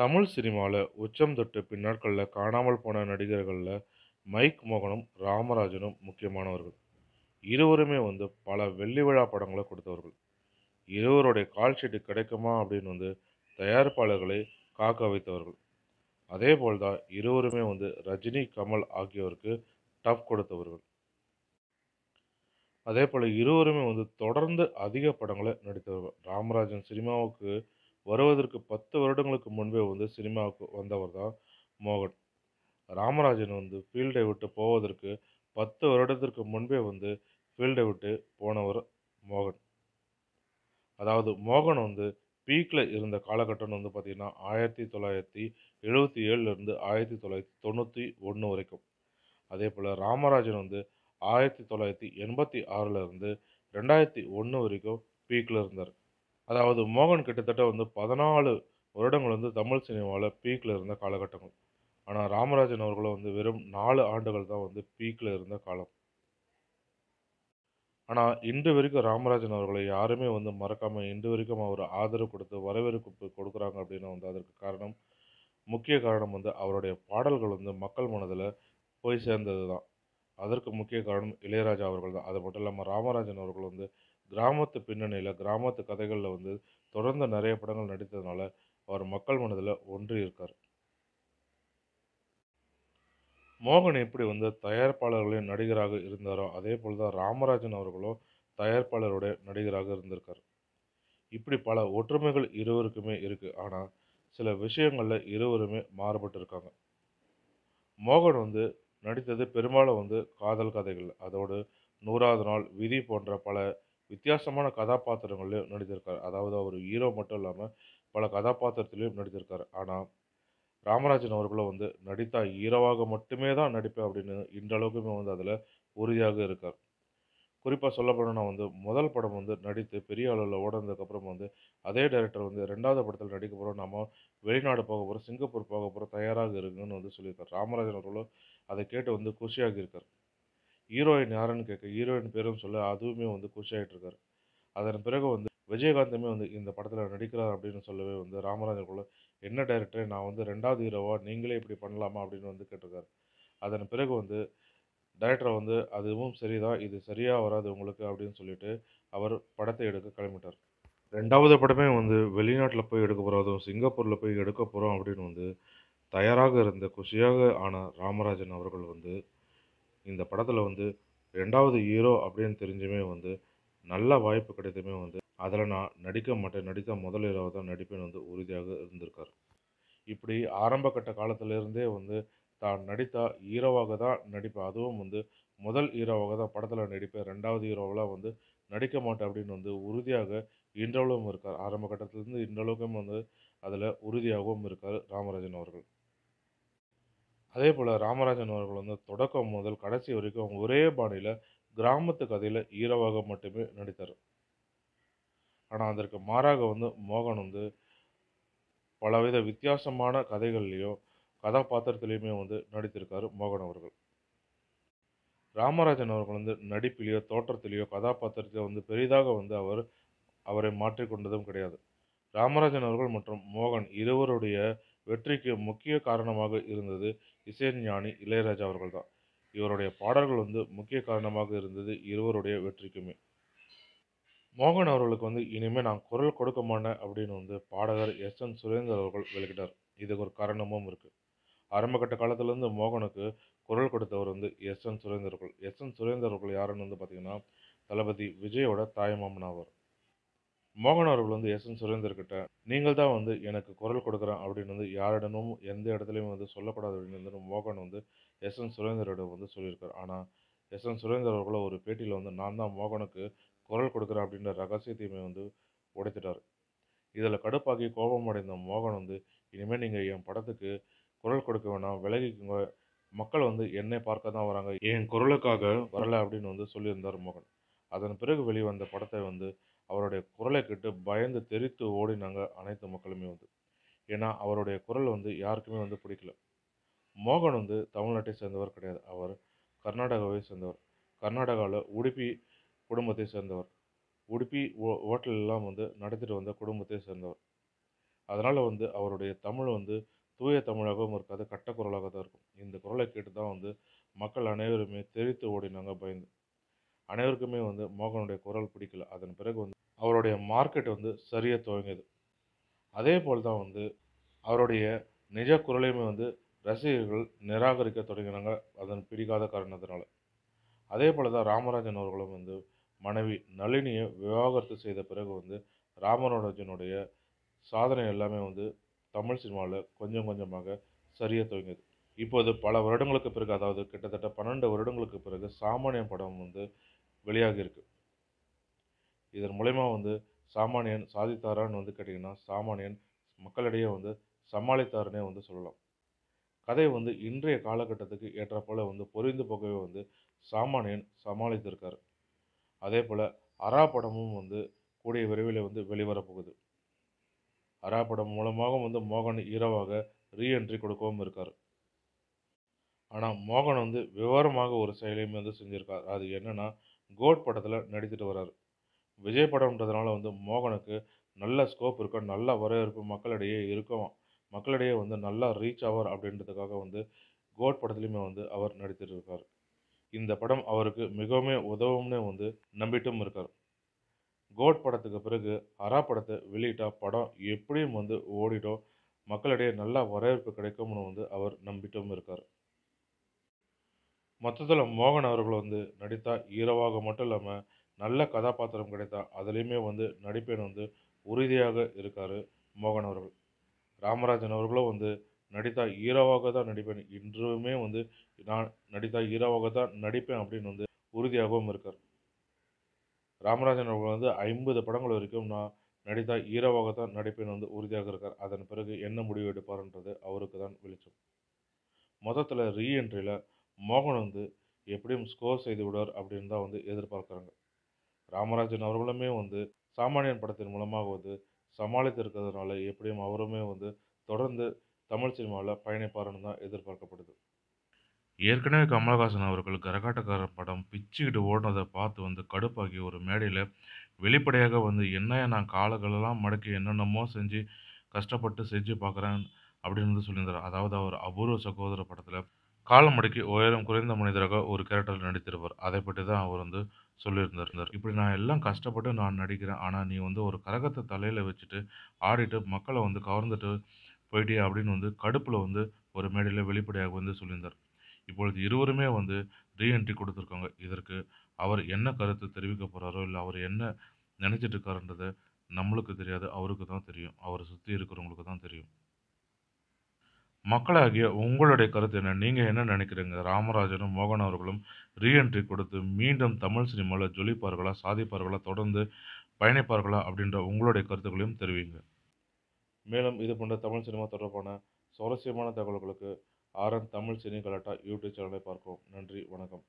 தமிழ் சினிமாவில் உச்சம் தொட்டு பின்னாட்களில் காணாமல் போன நடிகர்களில் மைக் மோகனும் ராமராஜனும் முக்கியமானவர்கள் இருவருமே வந்து பல வெள்ளி விழா படங்களை கொடுத்தவர்கள் இருவருடைய கால்ஷீட்டு கிடைக்குமா அப்படின்னு வந்து தயாரிப்பாளர்களை காக்க வைத்தவர்கள் அதே போல் தான் இருவருமே வந்து ரஜினி கமல் ஆகியோருக்கு டப் கொடுத்தவர்கள் அதே போல் இருவருமே வந்து தொடர்ந்து அதிக படங்களை நடித்தவர்கள் ராமராஜன் சினிமாவுக்கு வருவதற்கு பத்து வருடங்களுக்கு முன்பே வந்து சினிமாவுக்கு வந்தவர் தான் மோகன் ராமராஜன் வந்து ஃபீல்டை விட்டு போவதற்கு பத்து வருடத்திற்கு முன்பே வந்து ஃபீல்டை விட்டு போனவர் மோகன் அதாவது மோகன் வந்து பீக்கில் இருந்த காலகட்டம்னு வந்து பார்த்திங்கன்னா ஆயிரத்தி தொள்ளாயிரத்தி எழுபத்தி ஏழுலேருந்து ஆயிரத்தி தொள்ளாயிரத்தி தொண்ணூற்றி ஒன்று வரைக்கும் அதே போல் ராமராஜன் வந்து ஆயிரத்தி தொள்ளாயிரத்தி எண்பத்தி ஆறில் ரெண்டாயிரத்தி ஒன்று வரைக்கும் பீக்கில் இருந்தார் அதாவது மோகன் கிட்டத்தட்ட வந்து பதினாலு வருடங்கள் வந்து தமிழ் சினிமாவில் பீக்கில் இருந்த காலகட்டங்கள் ஆனால் ராமராஜன் அவர்களும் வந்து வெறும் நாலு ஆண்டுகள் தான் வந்து பீக்கில் இருந்த காலம் ஆனால் இன்று வரைக்கும் ராமராஜன் அவர்களை யாருமே வந்து மறக்காமல் இன்று வரைக்கும் அவர் ஆதரவு கொடுத்து வரவேற்பு கொடுக்குறாங்க அப்படின்னா வந்து அதற்கு காரணம் முக்கிய காரணம் வந்து அவருடைய பாடல்கள் வந்து மக்கள் மனதில் போய் சேர்ந்தது தான் அதற்கு முக்கிய காரணம் இளையராஜா அவர்கள் தான் அது மட்டும் இல்லாமல் ராமராஜன் அவர்கள் வந்து கிராமத்து பின்னணியில் கிராமத்து கதைகளில் வந்து தொடர்ந்து நிறைய படங்கள் நடித்ததுனால அவர் மக்கள் மனதில் ஒன்றி இருக்கார் மோகன் எப்படி வந்து தயாரிப்பாளர்களின் நடிகராக இருந்தாரோ அதே போல் தான் ராமராஜன் அவர்களும் தயாரிப்பாளருடைய நடிகராக இருந்திருக்கார் இப்படி பல ஒற்றுமைகள் இருவருக்குமே இருக்குது ஆனால் சில விஷயங்களில் இருவருமே மாறுபட்டு இருக்காங்க மோகன் வந்து நடித்தது பெரும்பாலும் வந்து காதல் கதைகள் அதோடு நூறாவது நாள் விதி போன்ற பல வித்தியாசமான கதாபாத்திரங்கள்லையும் நடித்திருக்கார் அதாவது அவர் ஹீரோ மட்டும் இல்லாமல் பல கதாபாத்திரத்துலேயும் நடித்திருக்கார் ஆனால் ராமராஜன் அவர்களும் வந்து நடித்தா ஹீரோவாக மட்டுமே தான் நடிப்பேன் அப்படின்னு இன்றளவுக்குமே வந்து அதில் உறுதியாக இருக்கார் குறிப்பாக சொல்ல போனோம்னா வந்து முதல் படம் வந்து நடித்து பெரிய அளவில் ஓடனதுக்கப்புறம் வந்து அதே டைரக்டர் வந்து ரெண்டாவது படத்தில் நடிக்க போகிறோம் நம்ம வெளிநாடு போக போகிறோம் சிங்கப்பூர் போக போகிறோம் தயாராக இருக்குன்னு வந்து சொல்லியிருக்கார் ராமராஜன் அவர்களும் அதை கேட்டு வந்து குஷியாக இருக்கார் ஹீரோயின் யாருன்னு கேட்க ஹீரோயின் பேரும் சொல்ல அதுவுமே வந்து குஷாயிட்டு அதன் பிறகு வந்து விஜயகாந்தமே வந்து இந்த படத்தில் நடிக்கிறார் அப்படின்னு சொல்லவே வந்து ராமராஜன் கூட என்ன டைரக்டரே நான் வந்து ரெண்டாவது ஹீரோவாக நீங்களே இப்படி பண்ணலாமா அப்படின்னு வந்து கேட்டிருக்காரு அதன் பிறகு வந்து டைரக்டர் வந்து அதுவும் சரிதான் இது சரியாக வராது உங்களுக்கு அப்படின்னு சொல்லிட்டு அவர் படத்தை எடுக்க கிளம்பிட்டார் ரெண்டாவது படமே வந்து வெளிநாட்டில் போய் எடுக்க போகிறோம் அதுவும் சிங்கப்பூரில் போய் எடுக்க போகிறோம் அப்படின்னு வந்து தயாராக இருந்த குஷியாக ஆன ராமராஜன் அவர்கள் வந்து இந்த படத்தில் வந்து ரெண்டாவது ஹீரோ அப்படின்னு தெரிஞ்சுமே வந்து நல்ல வாய்ப்பு கிடைத்துமே வந்து அதில் நான் நடிக்க மாட்டேன் நடித்த முதல் ஹீரோவை தான் நடிப்பேன் வந்து உறுதியாக இருந்திருக்கார் இப்படி ஆரம்ப கட்ட காலத்திலேருந்தே வந்து தான் நடித்த ஹீரோவாக தான் நடிப்பேன் அதுவும் வந்து முதல் ஹீரோவாக தான் படத்தில் நடிப்பேன் ரெண்டாவது ஹீரோவெலாம் வந்து நடிக்க மாட்டேன் அப்படின்னு வந்து உறுதியாக இன்றளவும் இருக்கார் ஆரம்ப கட்டத்திலேருந்து இன்றளவுக்கும் வந்து அதில் உறுதியாகவும் இருக்கார் ராமராஜன் அவர்கள் அதே போல் ராமராஜன் அவர்கள் வந்து தொடக்கம் முதல் கடைசி வரைக்கும் ஒரே பாணியில் கிராமத்து கதையில் ஈரவாக மட்டுமே நடித்தார் ஆனால் அதற்கு மாறாக வந்து மோகன் வந்து பலவித வித்தியாசமான கதைகள்லேயும் கதாபாத்திரத்துலேயுமே வந்து நடித்திருக்காரு மோகன் அவர்கள் ராமராஜன் அவர்கள் வந்து நடிப்பிலேயோ தோற்றத்திலேயோ கதாபாத்திரத்தை வந்து பெரிதாக வந்து அவர் அவரை மாற்றிக்கொண்டதும் கிடையாது ராமராஜன் அவர்கள் மற்றும் மோகன் இருவருடைய வெற்றிக்கு முக்கிய காரணமாக இருந்தது இசைஞானி இளையராஜா அவர்கள் தான் இவருடைய பாடல்கள் வந்து முக்கிய காரணமாக இருந்தது இருவருடைய வெற்றிக்குமே மோகன் அவர்களுக்கு வந்து இனிமேல் நான் குரல் கொடுக்க மாட்டேன் அப்படின்னு வந்து பாடகர் எஸ் என் சுரேந்தர் அவர்கள் வெளியிட்டார் இதுக்கு ஒரு காரணமும் இருக்குது ஆரம்பகட்ட காலத்திலேருந்து மோகனுக்கு குரல் கொடுத்தவர் வந்து எஸ் என் சுரேந்தர் அவர்கள் எஸ் என் சுரேந்தர் அவர்கள் யாருன்னு வந்து பார்த்திங்கன்னா தளபதி விஜயோட தாய் மாமனாவர் மோகன் அவர்கள் வந்து எஸ் என் சுரேந்தர்கிட்ட நீங்கள் தான் வந்து எனக்கு குரல் கொடுக்குறேன் அப்படின்னு வந்து யாரிடமும் எந்த இடத்துலையும் வந்து சொல்லக்கூடாது அப்படின்னு வந்து மோகன் வந்து எஸ் என் சுரேந்தரிடம் வந்து சொல்லியிருக்கார் ஆனால் எஸ் என் சுரேந்தர் அவர்கள ஒரு பேட்டியில் வந்து நான் தான் மோகனுக்கு குரல் கொடுக்குறேன் அப்படின்ற ரகசியத்தையுமே வந்து உடைத்துட்டார் இதில் கடுப்பாக்கி அடைந்த மோகன் வந்து இனிமேல் நீங்கள் என் படத்துக்கு குரல் கொடுக்க வேணாம் விலகிக்குங்க மக்கள் வந்து என்னை பார்க்க தான் வராங்க என் குரலுக்காக வரலை அப்படின்னு வந்து சொல்லியிருந்தார் மோகன் அதன் பிறகு வெளிவந்த படத்தை வந்து அவருடைய குரலை கேட்டு பயந்து தெரித்து ஓடினாங்க அனைத்து மக்களுமே வந்து ஏன்னா அவருடைய குரல் வந்து யாருக்குமே வந்து பிடிக்கல மோகன் வந்து தமிழ்நாட்டை சேர்ந்தவர் கிடையாது அவர் கர்நாடகாவை சேர்ந்தவர் கர்நாடகாவில் உடுப்பி குடும்பத்தை சேர்ந்தவர் உடுப்பி ஓ ஹோட்டலெல்லாம் வந்து நடத்திட்டு வந்த குடும்பத்தை சேர்ந்தவர் அதனால் வந்து அவருடைய தமிழ் வந்து தூய தமிழாகவும் இருக்காது கட்டக்குரலாக தான் இருக்கும் இந்த குரலை கேட்டு தான் வந்து அனைவருக்குமே வந்து மோகனுடைய குரல் பிடிக்கல அதன் பிறகு வந்து அவருடைய மார்க்கெட் வந்து சரியாக துவங்கியது அதே போல் தான் வந்து அவருடைய நிஜ குரலையுமே வந்து ரசிகர்கள் நிராகரிக்க தொடங்கினாங்க அதன் பிடிக்காத காரணத்தினால அதே போல் தான் ராமராஜன் அவர்களும் வந்து மனைவி நளினியை விவாகரத்து செய்த பிறகு வந்து ராமராஜனுடைய சாதனை எல்லாமே வந்து தமிழ் சினிமாவில் கொஞ்சம் கொஞ்சமாக சரியாக துவங்கியது இப்போது பல வருடங்களுக்கு பிறகு அதாவது கிட்டத்தட்ட பன்னெண்டு வருடங்களுக்கு பிறகு சாமானிய படம் வந்து வெளியாகி இருக்குது இதன் மூலயமா வந்து சாமானியன் சாதித்தாரான்னு வந்து கேட்டிங்கன்னா சாமானியன் மக்களிடையே வந்து சமாளித்தாரனே வந்து சொல்லலாம் கதை வந்து இன்றைய காலகட்டத்துக்கு ஏற்றாற்போல் வந்து பொறிந்து போகவே வந்து சாமானியன் சமாளித்திருக்கார் அதே போல் அரா படமும் வந்து கூடிய விரைவில் வந்து வெளிவரப்போகுது அரா படம் மூலமாக வந்து மோகன் ஹீரோவாக ரீஎன்ட்ரி கொடுக்கவும் இருக்கார் ஆனால் மோகன் வந்து விவரமாக ஒரு செயலையுமே வந்து செஞ்சுருக்கார் அது என்னென்னா கோட் படத்தில் நடித்துட்டு வர்றார் விஜய் படம்ன்றதுனால வந்து மோகனுக்கு நல்ல ஸ்கோப் இருக்கும் நல்ல வரவேற்பு மக்களிடையே இருக்கும் மக்களிடையே வந்து நல்லா ரீச் ஆவார் அப்படின்றதுக்காக வந்து கோட் படத்துலையுமே வந்து அவர் நடித்துட்டு இருக்கார் இந்த படம் அவருக்கு மிகவும் உதவும்னே வந்து நம்பிட்டும் இருக்கார் கோட் படத்துக்கு பிறகு அரா படத்தை வெளியிட்டால் படம் எப்படியும் வந்து ஓடிடும் மக்களிடையே நல்ல வரவேற்பு கிடைக்கும்னு வந்து அவர் நம்பிட்டும் இருக்கார் மொத்தத்தில் மோகன் அவர்கள் வந்து நடித்தா ஈரவாக மட்டும் இல்லாமல் நல்ல கதாபாத்திரம் கிடைத்தா அதுலேயுமே வந்து நடிப்பேன் வந்து உறுதியாக இருக்கார் மோகன் அவர்கள் ராமராஜன் அவர்களும் வந்து நடித்தா ஈரவாக தான் நடிப்பேன் இன்றுமே வந்து நான் நடித்தா ஈரவாக தான் நடிப்பேன் அப்படின்னு வந்து உறுதியாகவும் இருக்கார் ராமராஜன் அவர்கள் வந்து ஐம்பது படங்கள் வரைக்கும் நான் நடித்தா ஈரவாக தான் நடிப்பேன் வந்து உறுதியாக இருக்கார் அதன் பிறகு என்ன முடிவு எடுப்பார்ன்றது அவருக்கு தான் வெளிச்சம் மொத்தத்தில் ரீஎன்ட்ரியில் மோகன் வந்து எப்படியும் ஸ்கோர் செய்து விடுவார் அப்படின்னு தான் வந்து எதிர்பார்க்குறாங்க ராமராஜன் அவர்களுமே வந்து சாமானியன் படத்தின் மூலமாக வந்து சமாளித்து இருக்கிறதுனால எப்படியும் அவருமே வந்து தொடர்ந்து தமிழ் சினிமாவில் பயணிப்பாருன்னு தான் எதிர்பார்க்கப்படுது ஏற்கனவே கமலஹாசன் அவர்கள் கரகாட்டக்காரர் படம் பிச்சுக்கிட்டு ஓடினதை பார்த்து வந்து கடுப்பாக்கி ஒரு மேடையில் வெளிப்படையாக வந்து என்ன நான் காலங்களெல்லாம் மடக்கி என்னென்னமோ செஞ்சு கஷ்டப்பட்டு செஞ்சு பார்க்குறேன் அப்படின்னு வந்து சொல்லியிருந்தார் அதாவது அவர் அபூர்வ சகோதர படத்தில் காலம் அடக்கி உயரம் குறைந்த மனிதராக ஒரு கேரக்டரில் நடித்திருப்பார் அதை பற்றி தான் அவர் வந்து சொல்லியிருந்திருந்தார் இப்படி நான் எல்லாம் கஷ்டப்பட்டு நான் நடிக்கிறேன் ஆனால் நீ வந்து ஒரு கரகத்தை தலையில் வச்சுட்டு ஆடிட்டு மக்களை வந்து கவர்ந்துட்டு போயிட்டே அப்படின்னு வந்து கடுப்பில் வந்து ஒரு மேடையில் வெளிப்படையாக வந்து சொல்லியிருந்தார் இப்பொழுது இருவருமே வந்து ரீஎன்ட்ரி கொடுத்துருக்காங்க இதற்கு அவர் என்ன கருத்து தெரிவிக்க போகிறாரோ இல்லை அவர் என்ன நினச்சிட்டு இருக்காருன்றதை நம்மளுக்கு தெரியாது அவருக்கு தான் தெரியும் அவரை சுற்றி இருக்கிறவங்களுக்கு தான் தெரியும் மக்களாகிய உங்களுடைய கருத்து என்ன நீங்கள் என்ன நினைக்கிறீங்க ராமராஜனும் மோகன் அவர்களும் ரீஎன்ட்ரி கொடுத்து மீண்டும் தமிழ் சினிமாவில் ஜொலிப்பார்களா சாதிப்பார்களா தொடர்ந்து பயணிப்பார்களா அப்படின்ற உங்களுடைய கருத்துக்களையும் தெரிவிங்க மேலும் இது போன்ற தமிழ் சினிமா தொடர்பான சுவாரஸ்யமான தகவல்களுக்கு RN Tamil cine Galatta YouTube சேனலை பார்க்கவும் நன்றி வணக்கம்